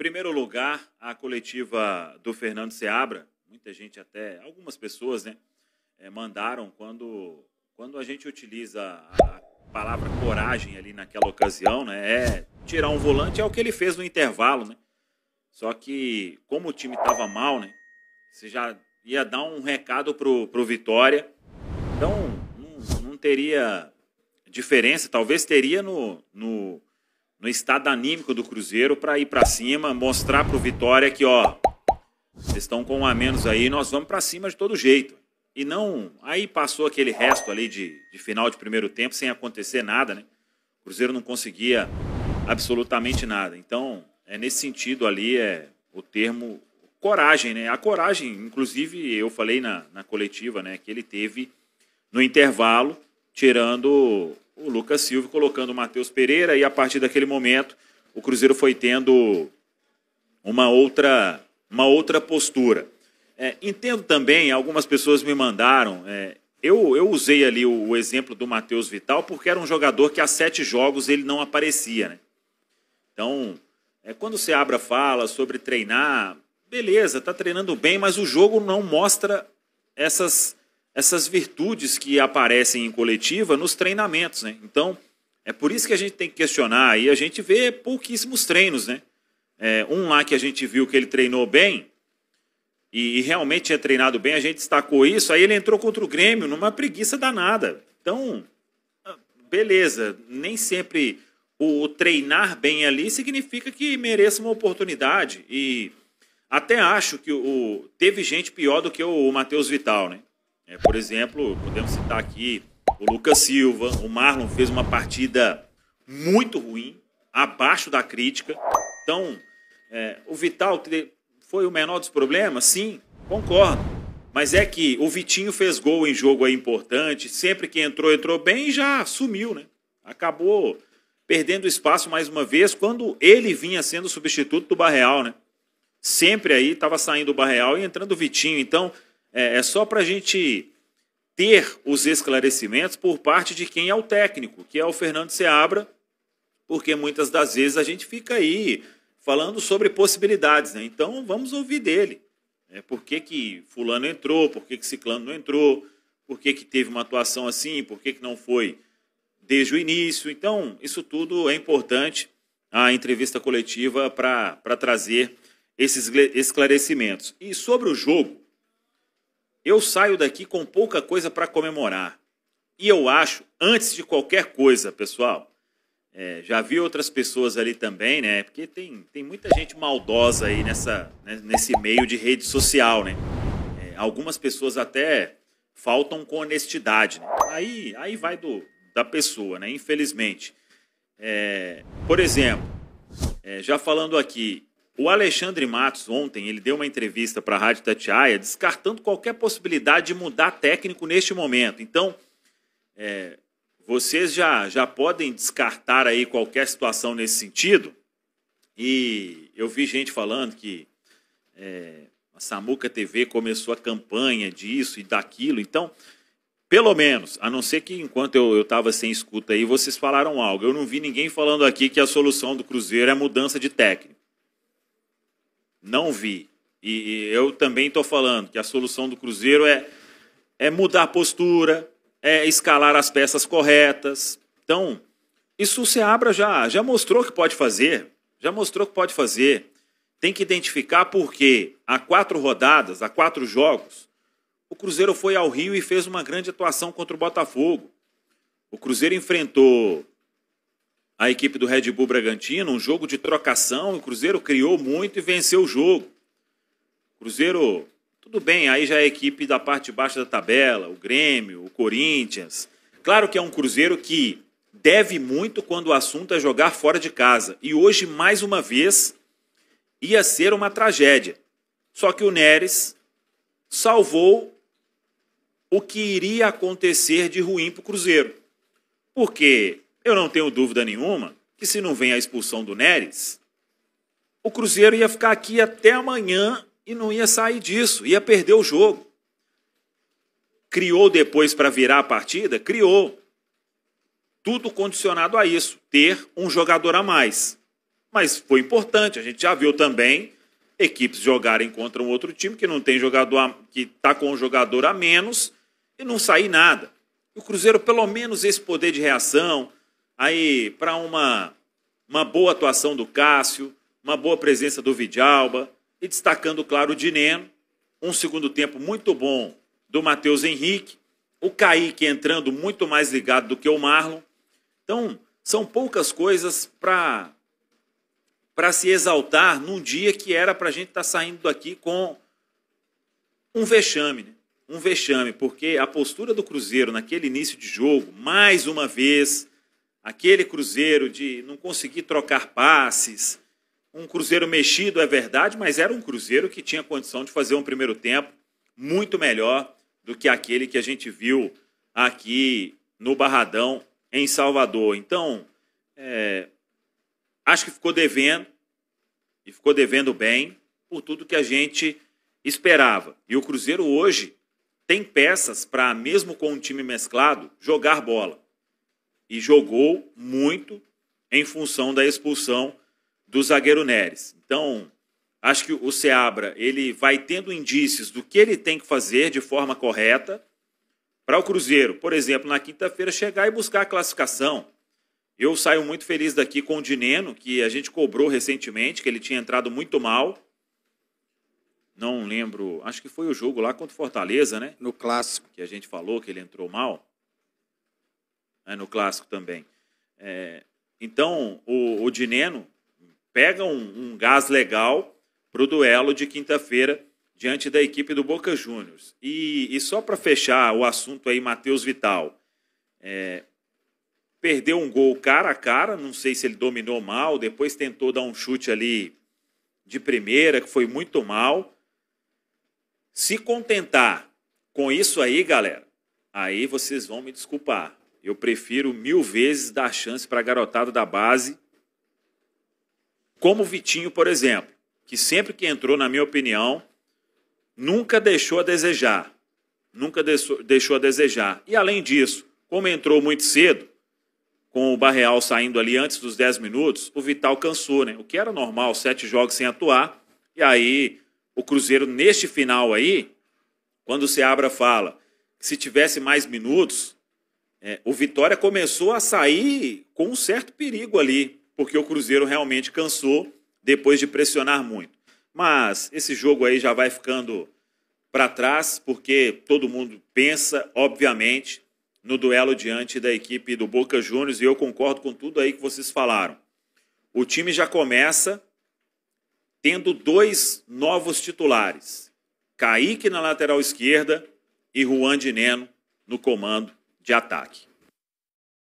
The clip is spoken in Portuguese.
primeiro lugar, a coletiva do Fernando Seabra. Muita gente até, algumas pessoas, né, eh, mandaram quando, quando a gente utiliza a palavra coragem ali naquela ocasião, né, é tirar um volante, é o que ele fez no intervalo, né. Só que, como o time estava mal, né, você já ia dar um recado pro, pro Vitória. Então, não, não teria diferença, talvez teria no, no no estado anímico do Cruzeiro para ir para cima, mostrar para o Vitória que, ó, vocês estão com um a menos aí, nós vamos para cima de todo jeito. E não, aí passou aquele resto ali de, de final de primeiro tempo sem acontecer nada, né? O Cruzeiro não conseguia absolutamente nada. Então, é nesse sentido ali é o termo coragem, né? A coragem, inclusive, eu falei na, na coletiva, né, que ele teve no intervalo, tirando o Lucas Silva colocando o Matheus Pereira e a partir daquele momento o Cruzeiro foi tendo uma outra, uma outra postura. É, entendo também, algumas pessoas me mandaram, é, eu, eu usei ali o, o exemplo do Matheus Vital porque era um jogador que há sete jogos ele não aparecia. Né? Então, é, quando você abra fala sobre treinar, beleza, está treinando bem, mas o jogo não mostra essas essas virtudes que aparecem em coletiva nos treinamentos, né? Então, é por isso que a gente tem que questionar. E a gente vê pouquíssimos treinos, né? É, um lá que a gente viu que ele treinou bem e, e, realmente tinha treinado bem, a gente destacou isso. Aí ele entrou contra o Grêmio numa preguiça danada. Então, beleza, nem sempre o, o treinar bem ali significa que mereça uma oportunidade. E até acho que o, teve gente pior do que o, o Matheus Vital, né? É, por exemplo, podemos citar aqui o Lucas Silva, o Marlon fez uma partida muito ruim, abaixo da crítica. Então, é, o Vital foi o menor dos problemas? Sim, concordo. Mas é que o Vitinho fez gol em jogo aí importante, sempre que entrou, entrou bem e já sumiu, né? Acabou perdendo espaço mais uma vez quando ele vinha sendo substituto do Barreal, né? Sempre aí estava saindo o Barreal e entrando o Vitinho. Então, é, é só para a gente ter os esclarecimentos por parte de quem é o técnico, que é o Fernando Seabra, porque muitas das vezes a gente fica aí falando sobre possibilidades, né? Então vamos ouvir dele. Né? Por que, que fulano entrou, por que, que ciclano não entrou, por que, que teve uma atuação assim, por que, que não foi desde o início. Então, isso tudo é importante a entrevista coletiva para trazer esses esclarecimentos. E sobre o jogo, eu saio daqui com pouca coisa para comemorar. E eu acho, antes de qualquer coisa, pessoal, é, já vi outras pessoas ali também, né? Porque tem, tem muita gente maldosa aí nessa, né, nesse meio de rede social, né? É, algumas pessoas até faltam com honestidade. Né? Aí, aí vai do, da pessoa, né? Infelizmente. É, por exemplo, é, já falando aqui, o Alexandre Matos, ontem, ele deu uma entrevista para a Rádio Tatiaia descartando qualquer possibilidade de mudar técnico neste momento. Então, é, vocês já, já podem descartar aí qualquer situação nesse sentido. E eu vi gente falando que é, a Samuca TV começou a campanha disso e daquilo. Então, pelo menos, a não ser que enquanto eu estava sem escuta aí, vocês falaram algo. Eu não vi ninguém falando aqui que a solução do Cruzeiro é mudança de técnico. Não vi. E, e eu também estou falando que a solução do Cruzeiro é, é mudar a postura, é escalar as peças corretas. Então, isso o Seabra já, já mostrou que pode fazer. Já mostrou que pode fazer. Tem que identificar porque há quatro rodadas, há quatro jogos, o Cruzeiro foi ao Rio e fez uma grande atuação contra o Botafogo. O Cruzeiro enfrentou a equipe do Red Bull Bragantino, um jogo de trocação, o Cruzeiro criou muito e venceu o jogo. Cruzeiro, tudo bem, aí já é a equipe da parte baixa da tabela, o Grêmio, o Corinthians. Claro que é um Cruzeiro que deve muito quando o assunto é jogar fora de casa. E hoje, mais uma vez, ia ser uma tragédia. Só que o Neres salvou o que iria acontecer de ruim para o Cruzeiro. Porque eu não tenho dúvida nenhuma que se não vem a expulsão do Neres, o Cruzeiro ia ficar aqui até amanhã e não ia sair disso, ia perder o jogo. Criou depois para virar a partida? Criou. Tudo condicionado a isso, ter um jogador a mais. Mas foi importante, a gente já viu também equipes jogarem contra um outro time que não tem jogador, a, que está com um jogador a menos e não sair nada. O Cruzeiro, pelo menos esse poder de reação, aí para uma, uma boa atuação do Cássio, uma boa presença do Vidalba e destacando, claro, o Dineno. Um segundo tempo muito bom do Matheus Henrique. O Kaique entrando muito mais ligado do que o Marlon. Então, são poucas coisas para para se exaltar num dia que era para a gente estar tá saindo daqui com um vexame, né? um vexame, porque a postura do Cruzeiro naquele início de jogo, mais uma vez, Aquele Cruzeiro de não conseguir trocar passes, um Cruzeiro mexido, é verdade, mas era um Cruzeiro que tinha condição de fazer um primeiro tempo muito melhor do que aquele que a gente viu aqui no Barradão, em Salvador. Então, é, acho que ficou devendo, e ficou devendo bem, por tudo que a gente esperava. E o Cruzeiro hoje tem peças para, mesmo com um time mesclado, jogar bola e jogou muito em função da expulsão do zagueiro Neres. Então, acho que o Seabra ele vai tendo indícios do que ele tem que fazer de forma correta para o Cruzeiro, por exemplo, na quinta-feira chegar e buscar a classificação. Eu saio muito feliz daqui com o Dineno, que a gente cobrou recentemente, que ele tinha entrado muito mal. Não lembro, acho que foi o jogo lá contra o Fortaleza, né? No clássico. Que a gente falou que ele entrou mal. Né, no clássico também. É, então, o, o Dineno pega um, um gás legal para o duelo de quinta-feira diante da equipe do Boca Juniors. E, e só para fechar o assunto aí, Matheus Vital. É, perdeu um gol cara a cara, não sei se ele dominou mal, depois tentou dar um chute ali de primeira, que foi muito mal. Se contentar com isso aí, galera, aí vocês vão me desculpar. Eu prefiro mil vezes dar chance para a garotada da base, como o Vitinho, por exemplo, que sempre que entrou, na minha opinião, nunca deixou a desejar. Nunca deixou a desejar. E além disso, como entrou muito cedo, com o Barreal saindo ali antes dos 10 minutos, o Vital cansou, né? O que era normal, sete jogos sem atuar. E aí, o Cruzeiro, neste final aí, quando o Seabra fala que se tivesse mais minutos, é, o Vitória começou a sair com um certo perigo ali, porque o Cruzeiro realmente cansou depois de pressionar muito. Mas esse jogo aí já vai ficando para trás, porque todo mundo pensa, obviamente, no duelo diante da equipe do Boca Juniors, e eu concordo com tudo aí que vocês falaram. O time já começa tendo dois novos titulares: Kaique na lateral esquerda e Juan de Neno no comando de ataque.